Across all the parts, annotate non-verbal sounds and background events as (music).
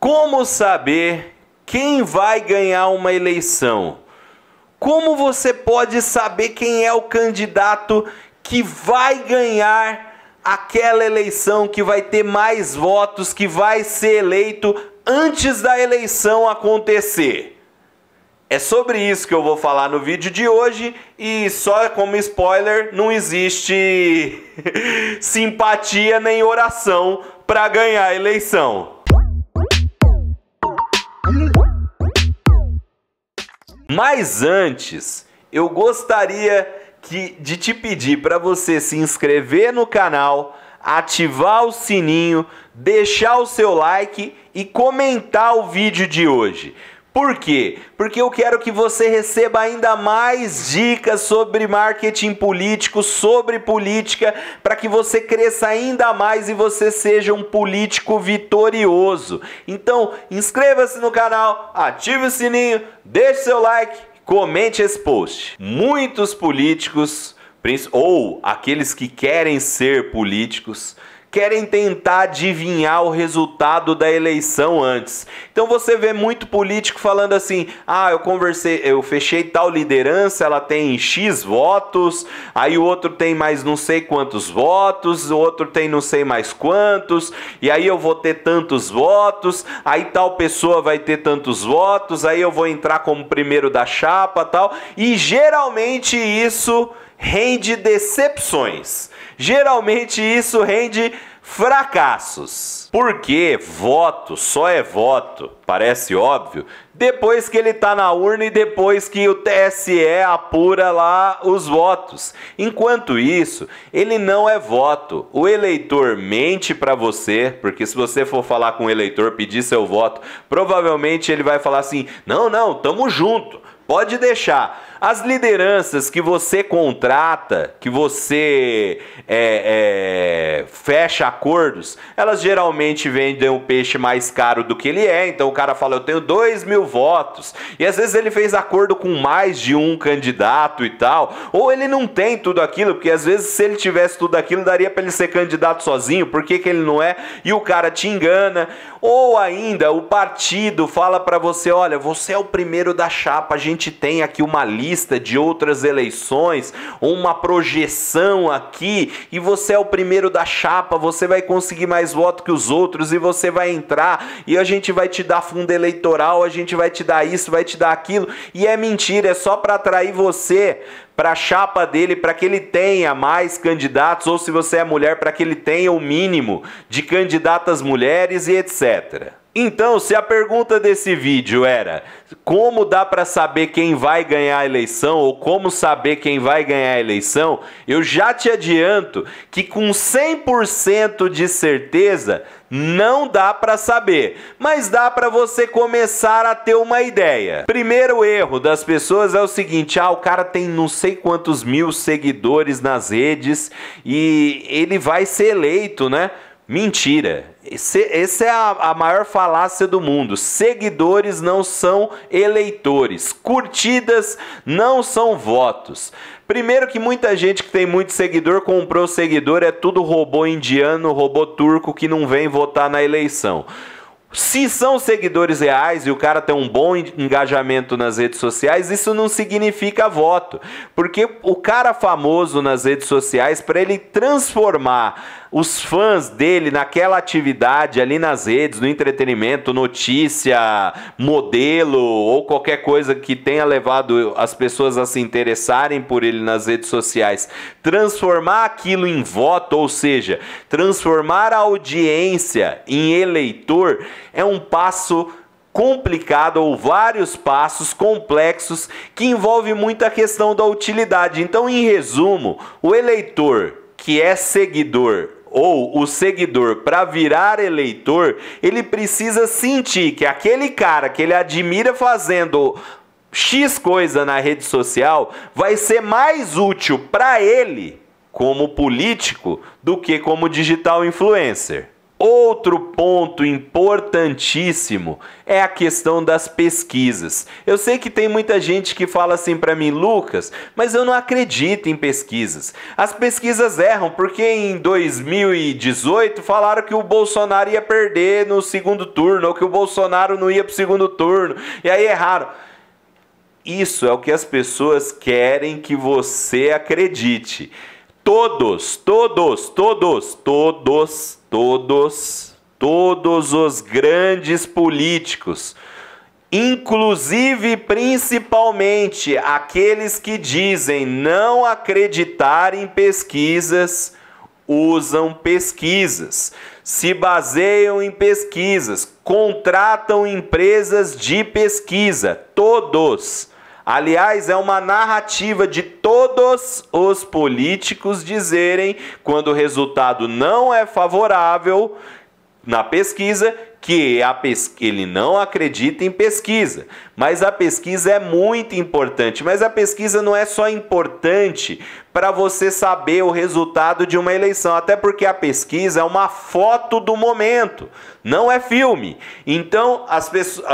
Como saber quem vai ganhar uma eleição? Como você pode saber quem é o candidato que vai ganhar aquela eleição, que vai ter mais votos, que vai ser eleito antes da eleição acontecer? É sobre isso que eu vou falar no vídeo de hoje e só como spoiler, não existe (laughs) simpatia nem oração para ganhar a eleição. Mas antes, eu gostaria que, de te pedir para você se inscrever no canal, ativar o sininho, deixar o seu like e comentar o vídeo de hoje. Por quê? Porque eu quero que você receba ainda mais dicas sobre marketing político, sobre política, para que você cresça ainda mais e você seja um político vitorioso. Então, inscreva-se no canal, ative o sininho, deixe seu like, comente esse post. Muitos políticos ou aqueles que querem ser políticos querem tentar adivinhar o resultado da eleição antes. Então você vê muito político falando assim: "Ah, eu conversei, eu fechei tal liderança, ela tem X votos, aí o outro tem mais não sei quantos votos, o outro tem não sei mais quantos, e aí eu vou ter tantos votos, aí tal pessoa vai ter tantos votos, aí eu vou entrar como primeiro da chapa, tal". E geralmente isso rende decepções. Geralmente isso rende fracassos. Porque voto só é voto, parece óbvio, depois que ele está na urna e depois que o TSE apura lá os votos. Enquanto isso, ele não é voto. O eleitor mente para você, porque se você for falar com o eleitor, pedir seu voto, provavelmente ele vai falar assim: "Não, não, tamo junto. Pode deixar". As lideranças que você contrata, que você é, é, fecha acordos, elas geralmente vendem o um peixe mais caro do que ele é. Então o cara fala, eu tenho dois mil votos. E às vezes ele fez acordo com mais de um candidato e tal. Ou ele não tem tudo aquilo, porque às vezes se ele tivesse tudo aquilo, daria para ele ser candidato sozinho. Por que, que ele não é? E o cara te engana. Ou ainda o partido fala para você, olha, você é o primeiro da chapa, a gente tem aqui uma lista vista de outras eleições, uma projeção aqui, e você é o primeiro da chapa, você vai conseguir mais voto que os outros, e você vai entrar, e a gente vai te dar fundo eleitoral, a gente vai te dar isso, vai te dar aquilo, e é mentira, é só para atrair você para a chapa dele, para que ele tenha mais candidatos, ou se você é mulher, para que ele tenha o mínimo de candidatas mulheres e etc. Então, se a pergunta desse vídeo era como dá para saber quem vai ganhar a eleição ou como saber quem vai ganhar a eleição, eu já te adianto que com 100% de certeza não dá para saber, mas dá para você começar a ter uma ideia. Primeiro erro das pessoas é o seguinte: ah, o cara tem não sei quantos mil seguidores nas redes e ele vai ser eleito, né? Mentira. Essa é a, a maior falácia do mundo. Seguidores não são eleitores, curtidas não são votos. Primeiro que muita gente que tem muito seguidor comprou seguidor é tudo robô indiano, robô turco que não vem votar na eleição. Se são seguidores reais e o cara tem um bom engajamento nas redes sociais, isso não significa voto. Porque o cara famoso nas redes sociais, para ele transformar os fãs dele naquela atividade ali nas redes, no entretenimento, notícia, modelo ou qualquer coisa que tenha levado as pessoas a se interessarem por ele nas redes sociais, transformar aquilo em voto, ou seja, transformar a audiência em eleitor, é um passo complicado ou vários passos complexos que envolve muita questão da utilidade. Então, em resumo, o eleitor que é seguidor ou o seguidor para virar eleitor, ele precisa sentir que aquele cara que ele admira fazendo X coisa na rede social vai ser mais útil para ele como político do que como digital influencer. Outro ponto importantíssimo é a questão das pesquisas. Eu sei que tem muita gente que fala assim para mim, Lucas, mas eu não acredito em pesquisas. As pesquisas erram porque em 2018 falaram que o Bolsonaro ia perder no segundo turno ou que o Bolsonaro não ia para o segundo turno e aí erraram. Isso é o que as pessoas querem que você acredite todos, todos, todos, todos, todos, todos os grandes políticos, inclusive principalmente aqueles que dizem não acreditar em pesquisas, usam pesquisas, se baseiam em pesquisas, contratam empresas de pesquisa, todos. Aliás, é uma narrativa de todos os políticos dizerem, quando o resultado não é favorável na pesquisa, que a pes... ele não acredita em pesquisa, mas a pesquisa é muito importante. Mas a pesquisa não é só importante para você saber o resultado de uma eleição, até porque a pesquisa é uma foto do momento, não é filme. Então, as pessoas,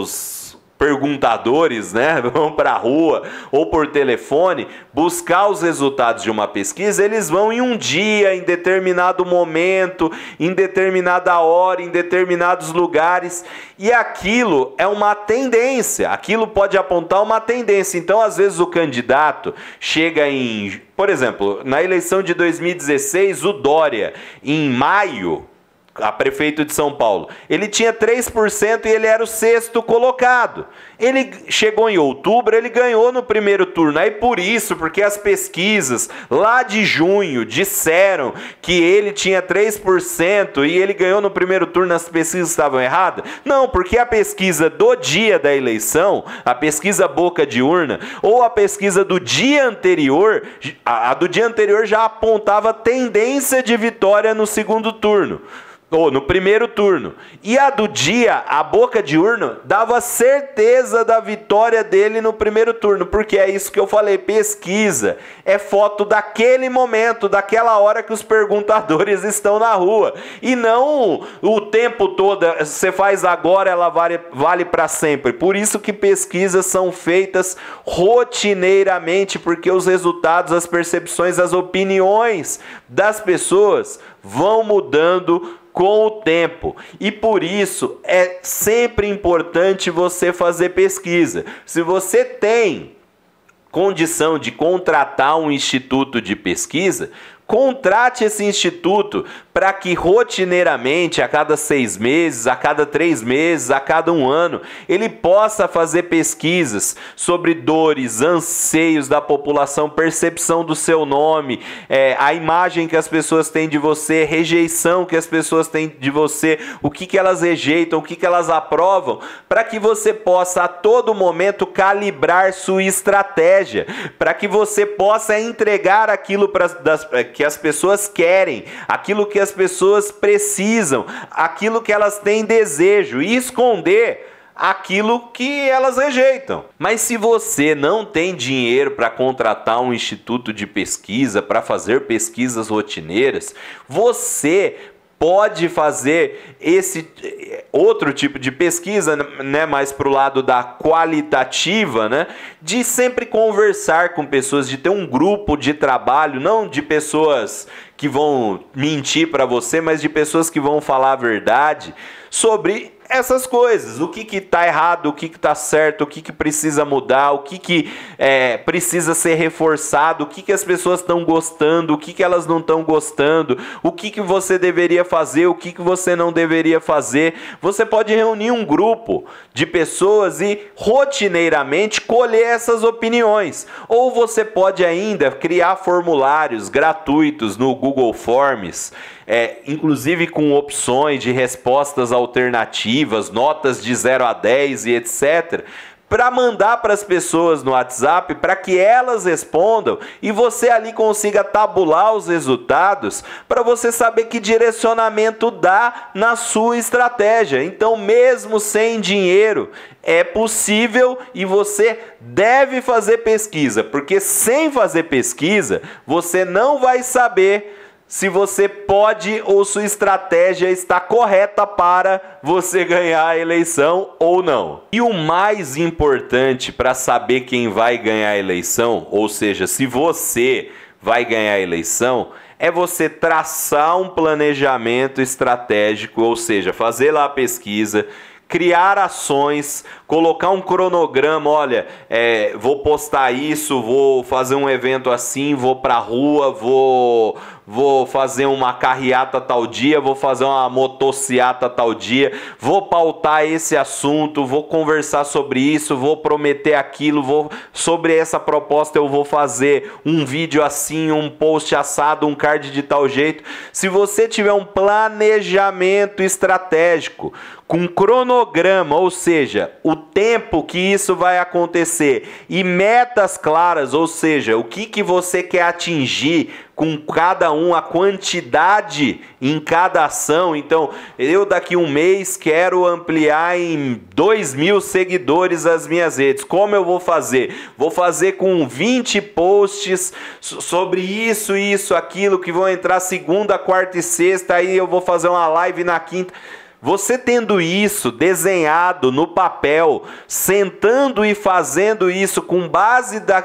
os perguntadores, né, (laughs) vão para a rua ou por telefone buscar os resultados de uma pesquisa, eles vão em um dia, em determinado momento, em determinada hora, em determinados lugares, e aquilo é uma tendência. Aquilo pode apontar uma tendência. Então, às vezes o candidato chega em, por exemplo, na eleição de 2016, o Dória em maio a prefeito de São Paulo. Ele tinha 3% e ele era o sexto colocado. Ele chegou em outubro, ele ganhou no primeiro turno. Aí por isso, porque as pesquisas lá de junho disseram que ele tinha 3% e ele ganhou no primeiro turno, as pesquisas estavam erradas? Não, porque a pesquisa do dia da eleição, a pesquisa boca de urna, ou a pesquisa do dia anterior, a do dia anterior já apontava tendência de vitória no segundo turno ou no primeiro turno. E a do dia, a boca de urno, dava certeza da vitória dele no primeiro turno, porque é isso que eu falei, pesquisa. É foto daquele momento, daquela hora que os perguntadores (laughs) estão na rua. E não o tempo todo, você faz agora, ela vale, vale para sempre. Por isso que pesquisas são feitas rotineiramente, porque os resultados, as percepções, as opiniões das pessoas vão mudando com o tempo. E por isso é sempre importante você fazer pesquisa. Se você tem condição de contratar um instituto de pesquisa, Contrate esse instituto para que rotineiramente, a cada seis meses, a cada três meses, a cada um ano, ele possa fazer pesquisas sobre dores, anseios da população, percepção do seu nome, é, a imagem que as pessoas têm de você, rejeição que as pessoas têm de você, o que, que elas rejeitam, o que, que elas aprovam, para que você possa a todo momento calibrar sua estratégia, para que você possa entregar aquilo para das é, que as pessoas querem, aquilo que as pessoas precisam, aquilo que elas têm desejo e esconder aquilo que elas rejeitam. Mas se você não tem dinheiro para contratar um instituto de pesquisa, para fazer pesquisas rotineiras, você pode fazer esse outro tipo de pesquisa, né, mais para o lado da qualitativa, né, de sempre conversar com pessoas, de ter um grupo de trabalho, não de pessoas que vão mentir para você, mas de pessoas que vão falar a verdade sobre essas coisas. O que que tá errado, o que que tá certo, o que que precisa mudar, o que que é, precisa ser reforçado, o que que as pessoas estão gostando, o que que elas não estão gostando, o que que você deveria fazer, o que que você não deveria fazer. Você pode reunir um grupo de pessoas e rotineiramente colher essas opiniões. Ou você pode ainda criar formulários gratuitos no Google Forms, é, inclusive com opções de respostas alternativas notas de 0 a 10 e etc para mandar para as pessoas no WhatsApp para que elas respondam e você ali consiga tabular os resultados para você saber que direcionamento dá na sua estratégia. Então, mesmo sem dinheiro, é possível e você deve fazer pesquisa, porque sem fazer pesquisa, você não vai saber se você pode ou sua estratégia está correta para você ganhar a eleição ou não. E o mais importante para saber quem vai ganhar a eleição, ou seja, se você vai ganhar a eleição, é você traçar um planejamento estratégico, ou seja, fazer lá a pesquisa, criar ações, colocar um cronograma, olha, é, vou postar isso, vou fazer um evento assim, vou a rua, vou vou fazer uma carreata tal dia, vou fazer uma motociata tal dia, vou pautar esse assunto, vou conversar sobre isso, vou prometer aquilo, vou sobre essa proposta eu vou fazer um vídeo assim, um post assado, um card de tal jeito. Se você tiver um planejamento estratégico, com cronograma, ou seja, o tempo que isso vai acontecer e metas claras, ou seja, o que, que você quer atingir com cada um, a quantidade em cada ação. Então, eu daqui um mês quero ampliar em 2 mil seguidores as minhas redes. Como eu vou fazer? Vou fazer com 20 posts sobre isso, isso, aquilo, que vão entrar segunda, quarta e sexta, aí eu vou fazer uma live na quinta. Você tendo isso desenhado no papel, sentando e fazendo isso com base da,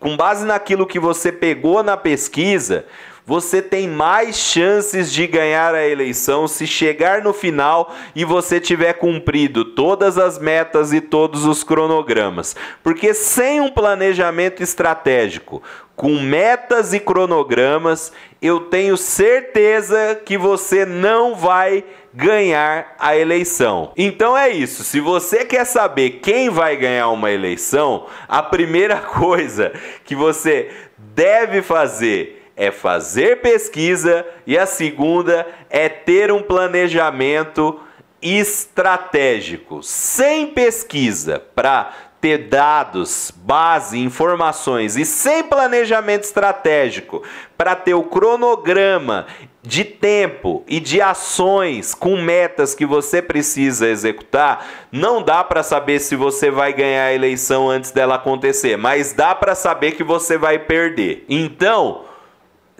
com base naquilo que você pegou na pesquisa, você tem mais chances de ganhar a eleição se chegar no final e você tiver cumprido todas as metas e todos os cronogramas. Porque sem um planejamento estratégico, com metas e cronogramas, eu tenho certeza que você não vai ganhar a eleição. Então é isso. Se você quer saber quem vai ganhar uma eleição, a primeira (laughs) coisa que você deve fazer é fazer pesquisa e a segunda é ter um planejamento estratégico. Sem pesquisa para ter dados, base, informações e sem planejamento estratégico para ter o cronograma de tempo e de ações com metas que você precisa executar, não dá para saber se você vai ganhar a eleição antes dela acontecer, mas dá para saber que você vai perder. Então,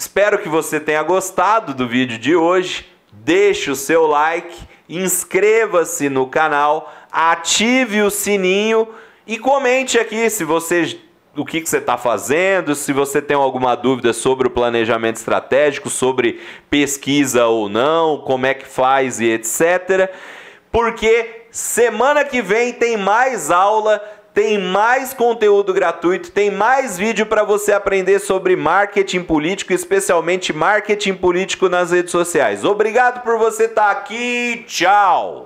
Espero que você tenha gostado do vídeo de hoje. Deixe o seu like, inscreva-se no canal, ative o sininho e comente aqui se você o que, que você está fazendo, se você tem alguma dúvida sobre o planejamento estratégico, sobre pesquisa ou não, como é que faz e etc. Porque semana que vem tem mais aula tem mais conteúdo gratuito, tem mais vídeo para você aprender sobre marketing político, especialmente marketing político nas redes sociais. Obrigado por você estar tá aqui. Tchau.